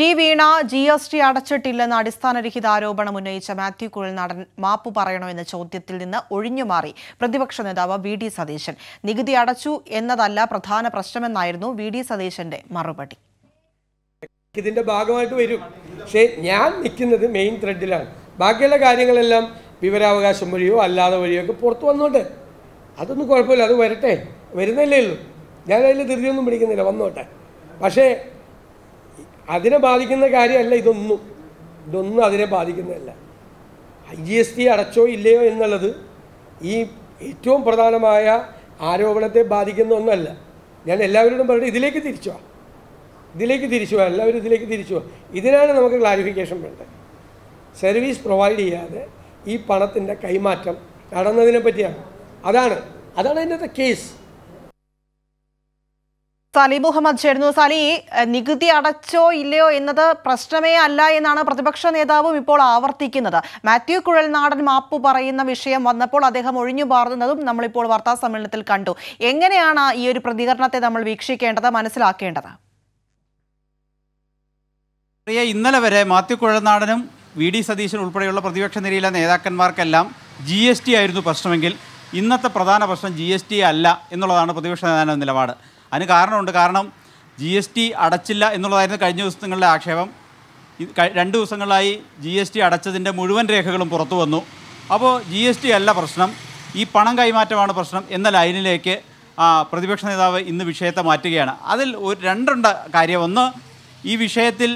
T Veena G S T അടച്ചിട്ടില്ലെന്ന അടിസ്ഥാനരഹിത ആരോപണം ഉന്നയിച്ച മാത്യു കുഴൽനാടൻ മാപ്പ് പറയണമെന്ന ചോദ്യത്തിൽ നിന്ന് ഒഴിഞ്ഞുമാറി പ്രതിപക്ഷ നേതാവ് വി ഡി സതീശൻ നികുതി അടച്ചു എന്നതല്ല പ്രധാന പ്രശ്നമെന്നായിരുന്നു വി ഡി സതീശന്റെ മറുപടി ഇതിന്റെ ഭാഗമായിട്ട് വരും പക്ഷേ ഞാൻ നിൽക്കുന്നത് മെയിൻ ത്രെഡിലാണ് ബാക്കിയുള്ള കാര്യങ്ങളെല്ലാം വിവരാവകാശം വഴിയോ അല്ലാതെ വഴിയോ ഒക്കെ പുറത്തു വന്നോട്ടെ അതൊന്നും കുഴപ്പമില്ല അത് വരട്ടെ വരുന്നില്ലേ ഉള്ളൂ ഞാനതിൽ ധൃതിയൊന്നും പിടിക്കുന്നില്ല വന്നോട്ടെ പക്ഷേ അതിനെ ബാധിക്കുന്ന കാര്യമല്ല ഇതൊന്നും ഇതൊന്നും അതിനെ ബാധിക്കുന്നതല്ല ഐ ജി എസ് ടി അടച്ചോ ഇല്ലയോ എന്നുള്ളത് ഈ ഏറ്റവും പ്രധാനമായ ആരോപണത്തെ ബാധിക്കുന്ന ഒന്നല്ല ഞാൻ എല്ലാവരോടും പറഞ്ഞു ഇതിലേക്ക് തിരിച്ചു ഇതിലേക്ക് തിരിച്ചു എല്ലാവരും ഇതിലേക്ക് തിരിച്ചു ഇതിനാണ് നമുക്ക് ക്ലാരിഫിക്കേഷൻ വേണ്ടത് സർവീസ് പ്രൊവൈഡ് ചെയ്യാതെ ഈ പണത്തിൻ്റെ കൈമാറ്റം നടന്നതിനെ പറ്റിയാണ് അതാണ് അതാണ് അതിൻ്റെ കേസ് സാലി മുഹമ്മദ് ചേരുന്നു സാലി നികുതി അടച്ചോ ഇല്ലയോ എന്നത് പ്രശ്നമേ അല്ല എന്നാണ് പ്രതിപക്ഷ നേതാവും ഇപ്പോൾ ആവർത്തിക്കുന്നത് മാത്യു കുഴൽനാടൻ മാപ്പ് പറയുന്ന വിഷയം വന്നപ്പോൾ അദ്ദേഹം ഒഴിഞ്ഞു പാർന്നതും നമ്മളിപ്പോൾ വാർത്താ സമ്മേളനത്തിൽ കണ്ടു എങ്ങനെയാണ് ഈ ഒരു പ്രതികരണത്തെ നമ്മൾ വീക്ഷിക്കേണ്ടത് മനസ്സിലാക്കേണ്ടത് ഇന്നലെ വരെ മാത്യു കുഴൽനാടനും വി ഡി സതീശൻ ഉൾപ്പെടെയുള്ള പ്രതിപക്ഷ നിരയിലെ നേതാക്കന്മാർക്കെല്ലാം ജി ആയിരുന്നു പ്രശ്നമെങ്കിൽ ഇന്നത്തെ പ്രധാന പ്രശ്നം ജി അല്ല എന്നുള്ളതാണ് പ്രതിപക്ഷ നേതാവിൻ്റെ നിലപാട് അതിന് കാരണമുണ്ട് കാരണം ജി എസ് ടി അടച്ചില്ല എന്നുള്ളതായിരുന്നു കഴിഞ്ഞ ദിവസങ്ങളിലെ ആക്ഷേപം രണ്ട് ദിവസങ്ങളായി ജി എസ് ടി അടച്ചതിൻ്റെ മുഴുവൻ രേഖകളും പുറത്തു വന്നു അപ്പോൾ ജി എസ് ടി അല്ല പ്രശ്നം ഈ പണം കൈമാറ്റമാണ് പ്രശ്നം എന്ന ലൈനിലേക്ക് പ്രതിപക്ഷ നേതാവ് ഇന്ന് വിഷയത്തെ മാറ്റുകയാണ് അതിൽ ഒരു രണ്ടുണ്ട് കാര്യം ഒന്ന് ഈ വിഷയത്തിൽ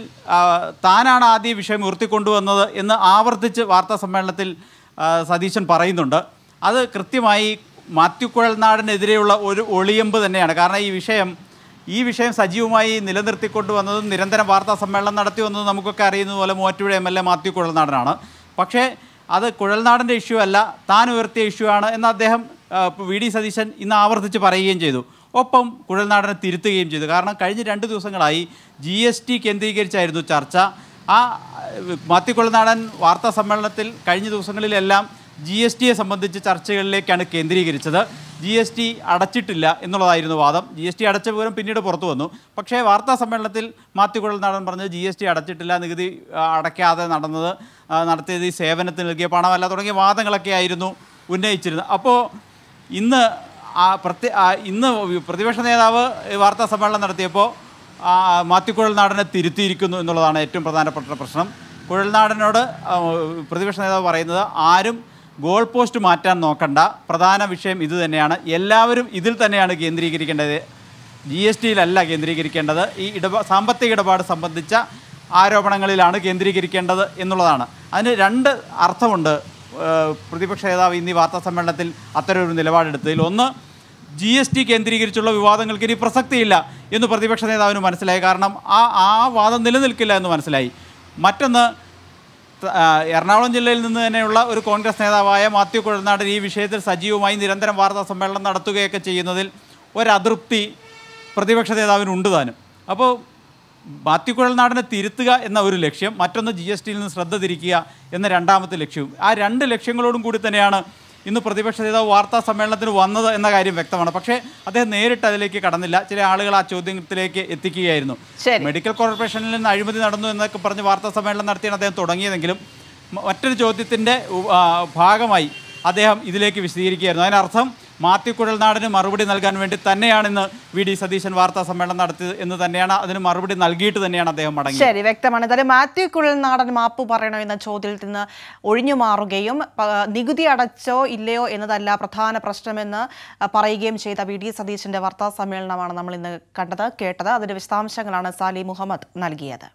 താനാണ് ആദ്യം വിഷയം ഉയർത്തിക്കൊണ്ടുവന്നത് എന്ന് ആവർത്തിച്ച് വാർത്താ സമ്മേളനത്തിൽ സതീശൻ പറയുന്നുണ്ട് അത് കൃത്യമായി മാത്യു കുഴൽനാടിനെതിരെയുള്ള ഒരു ഒളിയമ്പ് തന്നെയാണ് കാരണം ഈ വിഷയം ഈ വിഷയം സജീവമായി നിലനിർത്തിക്കൊണ്ട് വന്നതും നിരന്തരം വാർത്താ സമ്മേളനം നടത്തി വന്നതും നമുക്കൊക്കെ അറിയുന്നത് പോലെ Muvattupuzha M L A Mathew കുഴൽനാടനാണ് പക്ഷേ അത് കുഴൽനാടൻ്റെ ഇഷ്യൂ അല്ല താൻ ഉയർത്തിയ ഇഷ്യൂ ആണ് എന്ന് അദ്ദേഹം വി ഡി സതീശൻ ഇന്ന് ആവർത്തിച്ച് പറയുകയും ചെയ്തു ഒപ്പം കുഴൽനാടനെ തിരുത്തുകയും ചെയ്തു കാരണം കഴിഞ്ഞ രണ്ട് ദിവസങ്ങളായി ജി എസ് ടി കേന്ദ്രീകരിച്ചായിരുന്നു ചർച്ച ആ മാത്യു കുഴൽനാടൻ വാർത്താ സമ്മേളനത്തിൽ കഴിഞ്ഞ ദിവസങ്ങളിലെല്ലാം ജി എസ് ടിയെ സംബന്ധിച്ച് ചർച്ചകളിലേക്കാണ് കേന്ദ്രീകരിച്ചത് ജി എസ് ടി അടച്ചിട്ടില്ല എന്നുള്ളതായിരുന്നു വാദം ജി എസ് ടി അടച്ച വിവരം പിന്നീട് പുറത്തു വന്നു പക്ഷേ വാർത്താ സമ്മേളനത്തിൽ മാത്യുകുഴൽ നടൻ പറഞ്ഞത് ജി എസ് ടി അടച്ചിട്ടില്ല നികുതി അടയ്ക്കാതെ നടന്നത് നടത്തിയത് ഈ സേവനത്തിന് നൽകിയ പണമല്ല തുടങ്ങിയ വാദങ്ങളൊക്കെ ആയിരുന്നു ഉന്നയിച്ചിരുന്നത് അപ്പോൾ ഇന്ന് പ്രത്യ ഇന്ന് പ്രതിപക്ഷ നേതാവ് വാർത്താ സമ്മേളനം നടത്തിയപ്പോൾ മാത്യുക്കുഴൽ നാടനെ തിരുത്തിയിരിക്കുന്നു എന്നുള്ളതാണ് ഏറ്റവും പ്രധാനപ്പെട്ട പ്രശ്നം കുഴൽനാടനോട് പ്രതിപക്ഷ നേതാവ് പറയുന്നത് ആരും ഗോൾ പോസ്റ്റ് മാറ്റാൻ നോക്കണ്ട പ്രധാന വിഷയം ഇത് തന്നെയാണ് എല്ലാവരും ഇതിൽ തന്നെയാണ് കേന്ദ്രീകരിക്കേണ്ടത് ജി എസ് ടിയിലല്ല കേന്ദ്രീകരിക്കേണ്ടത് ഈ ഇടപാ സാമ്പത്തിക ഇടപാട് സംബന്ധിച്ച ആരോപണങ്ങളിലാണ് കേന്ദ്രീകരിക്കേണ്ടത് എന്നുള്ളതാണ് അതിന് രണ്ട് അർത്ഥമുണ്ട് പ്രതിപക്ഷ നേതാവ് ഇന്ന് വാർത്താ സമ്മേളനത്തിൽ ഒരു നിലപാടെടുത്തതിൽ ഒന്ന് ജി എസ് ടി കേന്ദ്രീകരിച്ചുള്ള വിവാദങ്ങൾക്ക് ഇനി പ്രസക്തിയില്ല എന്ന് പ്രതിപക്ഷ നേതാവിന് മനസ്സിലായി കാരണം ആ ആ വാദം നിലനിൽക്കില്ല എന്ന് മനസ്സിലായി മറ്റൊന്ന് എറണാകുളം ജില്ലയിൽ നിന്ന് തന്നെയുള്ള ഒരു കോൺഗ്രസ് നേതാവായ മാത്യു കുഴൽനാടൻ ഈ വിഷയത്തിൽ സജീവമായി നിരന്തരം വാർത്താ സമ്മേളനം നടത്തുകയൊക്കെ ചെയ്യുന്നതിൽ ഒരതൃപ്തി പ്രതിപക്ഷ നേതാവിനുണ്ട് താനും അപ്പോൾ മാത്യു കുഴൽനാടനെ തിരുത്തുക എന്ന ഒരു ലക്ഷ്യം മറ്റൊന്ന് ജി എസ് ടിയിൽ നിന്ന് ശ്രദ്ധ തിരിക്കുക എന്ന രണ്ടാമത്തെ ലക്ഷ്യവും ആ രണ്ട് ലക്ഷ്യങ്ങളോടും കൂടി തന്നെയാണ് ഇന്ന് പ്രതിപക്ഷ നേതാവ് വാർത്താ സമ്മേളനത്തിന് വന്നത് എന്ന കാര്യം വ്യക്തമാണ് പക്ഷേ അദ്ദേഹം നേരിട്ട് അതിലേക്ക് കടന്നില്ല ചില ആളുകൾ ആ ചോദ്യത്തിലേക്ക് എത്തിക്കുകയായിരുന്നു മെഡിക്കൽ കോർപ്പറേഷനിൽ നിന്ന് അഴിമതി നടന്നു എന്നൊക്കെ പറഞ്ഞ് വാർത്താ സമ്മേളനം നടത്തിയാണ് അദ്ദേഹം തുടങ്ങിയതെങ്കിലും മറ്റൊരു ചോദ്യത്തിൻ്റെ ഭാഗമായി അദ്ദേഹം ഇതിലേക്ക് വിശദീകരിക്കുകയായിരുന്നു അതിനർത്ഥം മാത്യു കുഴൽനാടിന് മറുപടി നൽകാൻ വേണ്ടി തന്നെയാണ് ഇന്ന് വി ഡി സതീശൻ വാർത്താ സമ്മേളനം നടത്തിയത് എന്ന് തന്നെയാണ് അതിന് മറുപടി നൽകിയിട്ട് തന്നെയാണ് അദ്ദേഹം മടങ്ങി ശരി വ്യക്തമാണ് എന്തായാലും മാത്യു കുഴൽനാടൻ മാപ്പ് പറയണോ എന്ന ചോദ്യത്തിൽ നിന്ന് ഒഴിഞ്ഞു മാറുകയും നികുതി അടച്ചോ ഇല്ലയോ എന്നതല്ല പ്രധാന പ്രശ്നമെന്ന് പറയുകയും ചെയ്ത വി ഡി സതീശന്റെ വാർത്താ സമ്മേളനമാണ് നമ്മൾ ഇന്ന് കണ്ടത് കേട്ടത് അതിന്റെ വിശദാംശങ്ങളാണ് സാലി മുഹമ്മദ് നൽകിയത്